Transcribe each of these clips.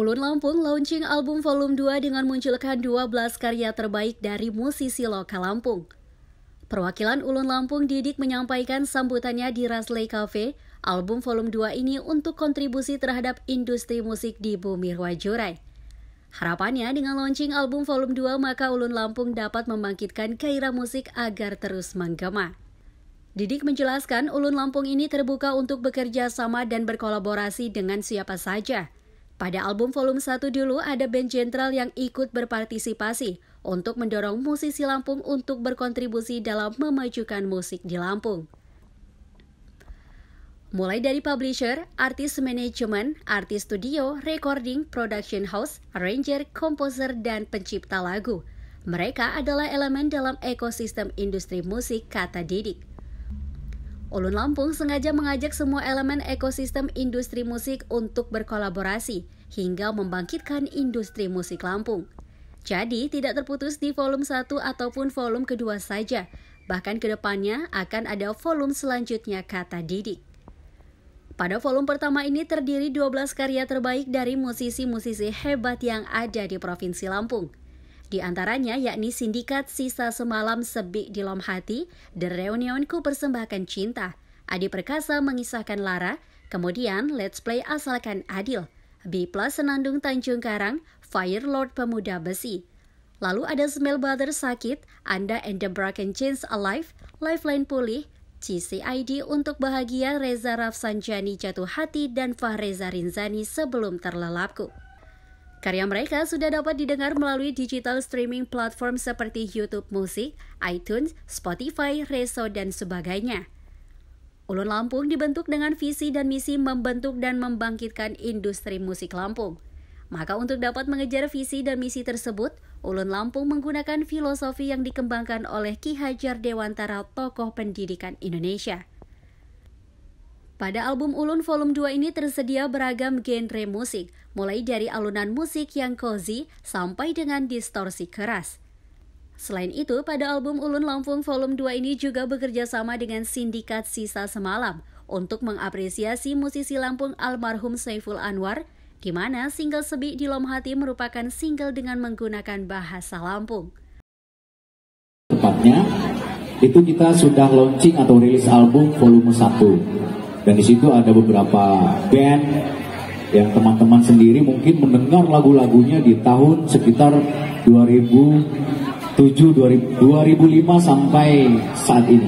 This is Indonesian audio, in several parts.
Ulun Lampung launching album volume 2 dengan munculkan 12 karya terbaik dari musisi lokal Lampung. Perwakilan Ulun Lampung Didik menyampaikan sambutannya di Rasley Cafe, album volume 2 ini untuk kontribusi terhadap industri musik di Bumi Wajurai. Harapannya dengan launching album volume 2 maka Ulun Lampung dapat membangkitkan gairah musik agar terus menggema. Didik menjelaskan Ulun Lampung ini terbuka untuk bekerja sama dan berkolaborasi dengan siapa saja – pada album volume 1 dulu ada band jenderal yang ikut berpartisipasi untuk mendorong musisi Lampung untuk berkontribusi dalam memajukan musik di Lampung. Mulai dari publisher, artis manajemen, artis studio, recording, production house, arranger, komposer, dan pencipta lagu. Mereka adalah elemen dalam ekosistem industri musik, kata Didik. Ulun Lampung sengaja mengajak semua elemen ekosistem industri musik untuk berkolaborasi hingga membangkitkan industri musik Lampung. Jadi tidak terputus di volume 1 ataupun volume kedua saja, bahkan kedepannya akan ada volume selanjutnya kata Didik. Pada volume pertama ini terdiri 12 karya terbaik dari musisi-musisi hebat yang ada di Provinsi Lampung. Di antaranya yakni Sindikat Sisa Semalam Sebik di Lom Hati, The Reunionku Persembahkan Cinta, Adi Perkasa Mengisahkan Lara, kemudian Let's Play Asalkan Adil, B Plus Senandung Tanjung Karang, Fire Lord Pemuda Besi. Lalu ada Smell Brother Sakit, Anda and the Broken Chains Alive, Lifeline Pulih, CCID untuk bahagia Reza Rafsanjani jatuh hati dan Fahreza Rinzani sebelum terlelapku. Karya mereka sudah dapat didengar melalui digital streaming platform seperti YouTube Music, iTunes, Spotify, Reso, dan sebagainya. Ulun Lampung dibentuk dengan visi dan misi membentuk dan membangkitkan industri musik Lampung. Maka untuk dapat mengejar visi dan misi tersebut, Ulun Lampung menggunakan filosofi yang dikembangkan oleh Ki Hajar Dewantara, tokoh pendidikan Indonesia. Pada album Ulun Volume 2 ini tersedia beragam genre musik, mulai dari alunan musik yang cozy sampai dengan distorsi keras. Selain itu, pada album Ulun Lampung Volume 2 ini juga bekerja sama dengan Sindikat Sisa Semalam untuk mengapresiasi musisi Lampung almarhum Saiful Anwar, di mana single Sebi di Lom Hati merupakan single dengan menggunakan bahasa Lampung. Tepatnya, itu kita sudah launching atau rilis album volume 1 dan di situ ada beberapa band yang teman-teman sendiri mungkin mendengar lagu-lagunya di tahun sekitar 2007 2005 sampai saat ini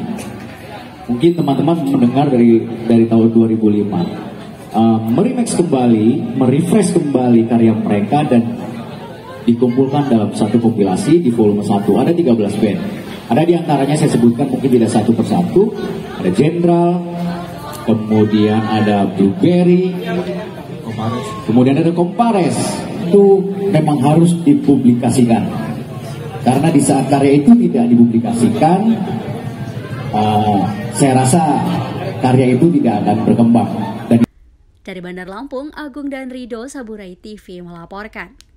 mungkin teman-teman mendengar dari dari tahun 2005 uh, eh, meremix kembali merefresh kembali karya mereka dan dikumpulkan dalam satu kompilasi di volume 1 ada 13 band ada di antaranya saya sebutkan mungkin tidak satu persatu ada General kemudian ada blueberry, kemudian ada kompares. Itu memang harus dipublikasikan. Karena di saat karya itu tidak dipublikasikan, uh, saya rasa karya itu tidak akan berkembang. Dan... Dari Bandar Lampung, Agung dan Rido Saburai TV melaporkan.